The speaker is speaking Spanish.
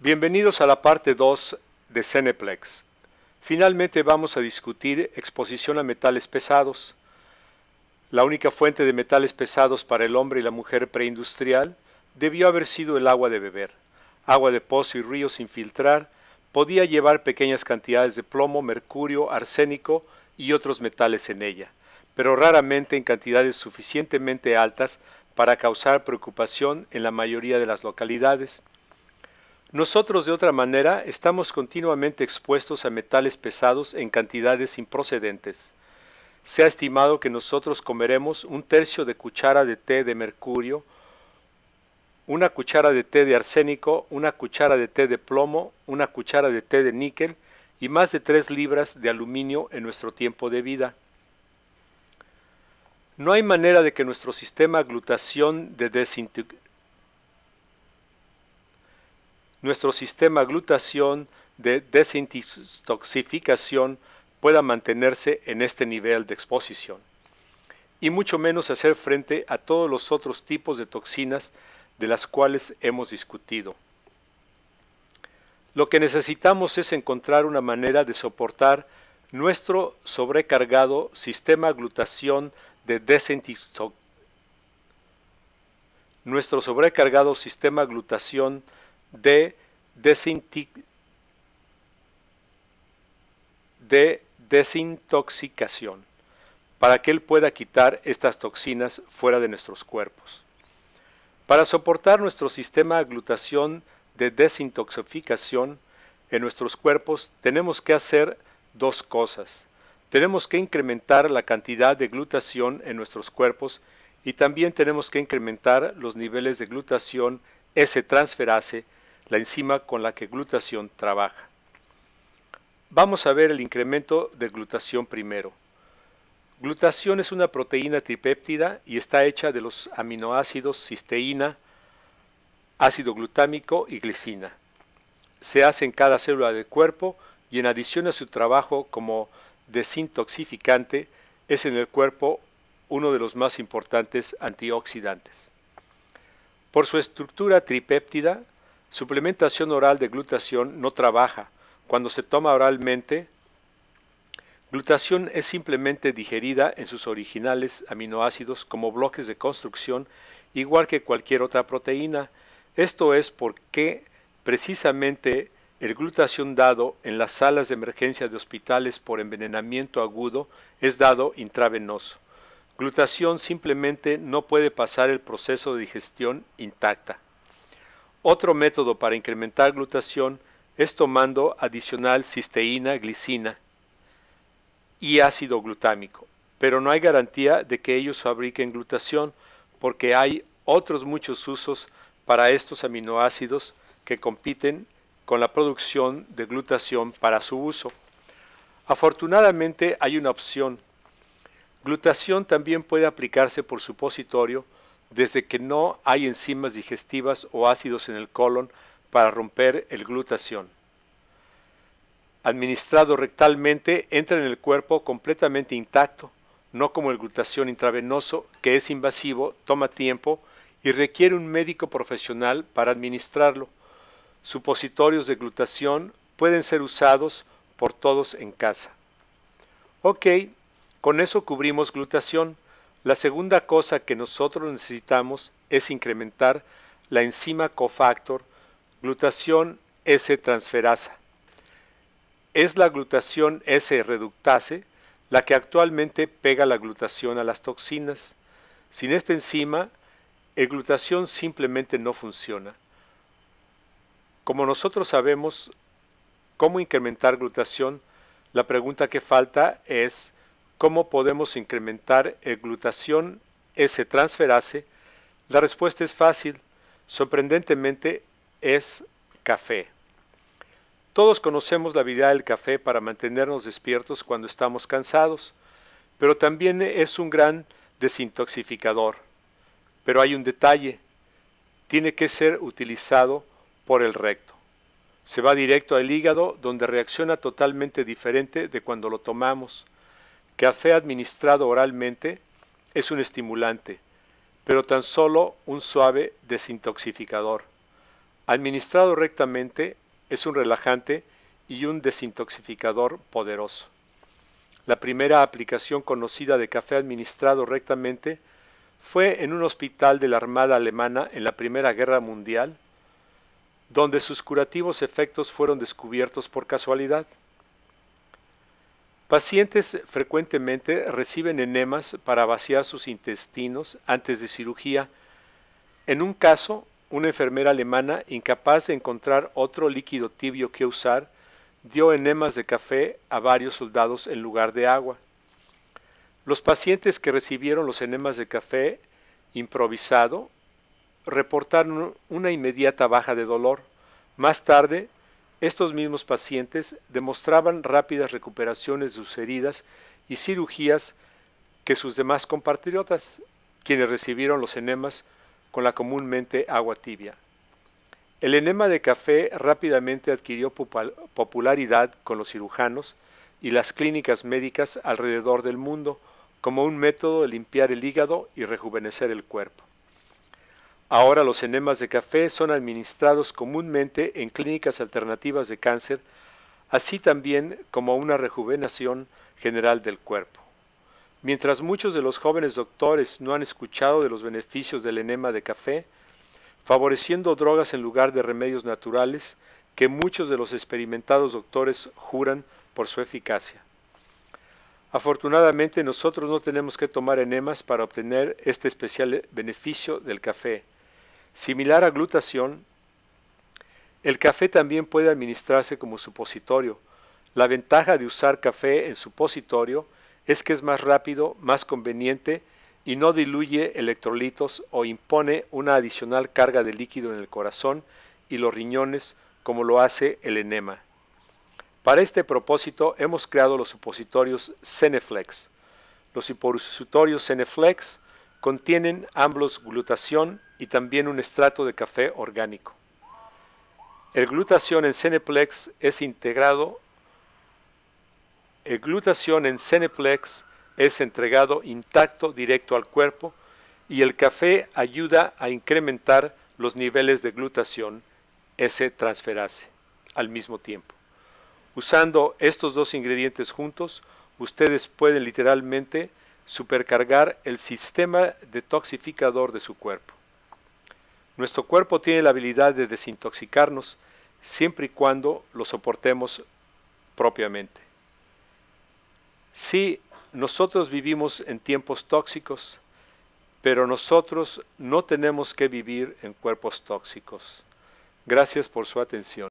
Bienvenidos a la parte 2 de Ceneplex. Finalmente vamos a discutir exposición a metales pesados. La única fuente de metales pesados para el hombre y la mujer preindustrial debió haber sido el agua de beber. Agua de pozo y río sin filtrar podía llevar pequeñas cantidades de plomo, mercurio, arsénico y otros metales en ella, pero raramente en cantidades suficientemente altas para causar preocupación en la mayoría de las localidades. Nosotros, de otra manera, estamos continuamente expuestos a metales pesados en cantidades improcedentes. Se ha estimado que nosotros comeremos un tercio de cuchara de té de mercurio, una cuchara de té de arsénico, una cuchara de té de plomo, una cuchara de té de níquel y más de tres libras de aluminio en nuestro tiempo de vida. No hay manera de que nuestro sistema glutación de nuestro sistema glutación de desintoxificación pueda mantenerse en este nivel de exposición, y mucho menos hacer frente a todos los otros tipos de toxinas de las cuales hemos discutido. Lo que necesitamos es encontrar una manera de soportar nuestro sobrecargado sistema glutación de desintoxicación nuestro sobrecargado sistema de, desintoxicación para que Él pueda quitar estas toxinas fuera de nuestros cuerpos. Para soportar nuestro sistema de glutación de desintoxicación en nuestros cuerpos, tenemos que hacer dos cosas. Tenemos que incrementar la cantidad de glutación en nuestros cuerpos y también tenemos que incrementar los niveles de glutación S-transferase la enzima con la que glutación trabaja. Vamos a ver el incremento de glutación primero. ...glutación es una proteína tripéptida y está hecha de los aminoácidos cisteína, ácido glutámico y glicina. Se hace en cada célula del cuerpo y en adición a su trabajo como desintoxificante, es en el cuerpo uno de los más importantes antioxidantes. Por su estructura tripéptida, Suplementación oral de glutación no trabaja. Cuando se toma oralmente, glutación es simplemente digerida en sus originales aminoácidos como bloques de construcción, igual que cualquier otra proteína. Esto es porque precisamente el glutación dado en las salas de emergencia de hospitales por envenenamiento agudo es dado intravenoso. Glutación simplemente no puede pasar el proceso de digestión intacta. Otro método para incrementar glutación es tomando adicional cisteína, glicina y ácido glutámico, pero no hay garantía de que ellos fabriquen glutación porque hay otros muchos usos para estos aminoácidos que compiten con la producción de glutación para su uso. Afortunadamente hay una opción. Glutación también puede aplicarse por supositorio desde que no hay enzimas digestivas o ácidos en el colon para romper el glutación. Administrado rectalmente, entra en el cuerpo completamente intacto, no como el glutación intravenoso, que es invasivo, toma tiempo y requiere un médico profesional para administrarlo. Supositorios de glutación pueden ser usados por todos en casa. Ok, con eso cubrimos glutación. La segunda cosa que nosotros necesitamos es incrementar la enzima cofactor glutación S-transferasa. Es la glutación S-reductase la que actualmente pega la glutación a las toxinas. Sin esta enzima, la glutación simplemente no funciona. Como nosotros sabemos cómo incrementar glutación, la pregunta que falta es cómo podemos incrementar el glutación S-transferase, la respuesta es fácil, sorprendentemente es café. Todos conocemos la vida del café para mantenernos despiertos cuando estamos cansados, pero también es un gran desintoxificador. Pero hay un detalle, tiene que ser utilizado por el recto. Se va directo al hígado donde reacciona totalmente diferente de cuando lo tomamos café administrado oralmente es un estimulante, pero tan solo un suave desintoxificador. Administrado rectamente es un relajante y un desintoxificador poderoso. La primera aplicación conocida de café administrado rectamente fue en un hospital de la Armada Alemana en la Primera Guerra Mundial, donde sus curativos efectos fueron descubiertos por casualidad. Pacientes frecuentemente reciben enemas para vaciar sus intestinos antes de cirugía. En un caso, una enfermera alemana, incapaz de encontrar otro líquido tibio que usar, dio enemas de café a varios soldados en lugar de agua. Los pacientes que recibieron los enemas de café improvisado reportaron una inmediata baja de dolor. Más tarde estos mismos pacientes demostraban rápidas recuperaciones de sus heridas y cirugías que sus demás compatriotas, quienes recibieron los enemas con la comúnmente agua tibia. El enema de café rápidamente adquirió popularidad con los cirujanos y las clínicas médicas alrededor del mundo como un método de limpiar el hígado y rejuvenecer el cuerpo. Ahora los enemas de café son administrados comúnmente en clínicas alternativas de cáncer, así también como una rejuvenación general del cuerpo. Mientras muchos de los jóvenes doctores no han escuchado de los beneficios del enema de café, favoreciendo drogas en lugar de remedios naturales que muchos de los experimentados doctores juran por su eficacia. Afortunadamente nosotros no tenemos que tomar enemas para obtener este especial beneficio del café. Similar a glutación, el café también puede administrarse como supositorio. La ventaja de usar café en supositorio es que es más rápido, más conveniente y no diluye electrolitos o impone una adicional carga de líquido en el corazón y los riñones como lo hace el enema. Para este propósito hemos creado los supositorios Ceneflex. Los supositorios Ceneflex Contienen ambos glutación y también un estrato de café orgánico. El glutación en Ceneplex es integrado el glutación en Ceneplex es entregado intacto directo al cuerpo y el café ayuda a incrementar los niveles de glutación, S transferase al mismo tiempo. Usando estos dos ingredientes juntos, ustedes pueden literalmente supercargar el sistema detoxificador de su cuerpo. Nuestro cuerpo tiene la habilidad de desintoxicarnos siempre y cuando lo soportemos propiamente. Sí, nosotros vivimos en tiempos tóxicos, pero nosotros no tenemos que vivir en cuerpos tóxicos. Gracias por su atención.